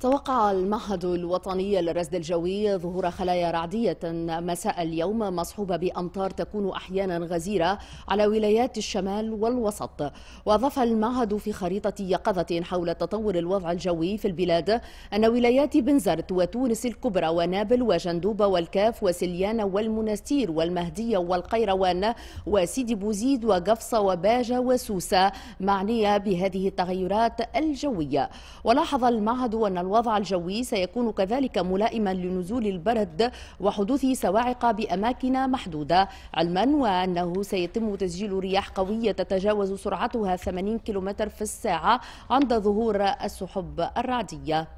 توقع المعهد الوطني للرصد الجوي ظهور خلايا رعدية مساء اليوم مصحوبة بأمطار تكون أحيانا غزيرة على ولايات الشمال والوسط وأضاف المعهد في خريطة يقظة حول تطور الوضع الجوي في البلاد أن ولايات بنزرت وتونس الكبرى ونابل وجندوبة والكاف وسليان والمنستير والمهدية والقيروان وسيدي بوزيد وقفصة وباجة وسوسة معنية بهذه التغيرات الجوية ولاحظ المعهد أن الوضع الجوي سيكون كذلك ملائما لنزول البرد وحدوث سواعق بأماكن محدودة علما وأنه سيتم تسجيل رياح قوية تتجاوز سرعتها 80 كم في الساعة عند ظهور السحب الرعدية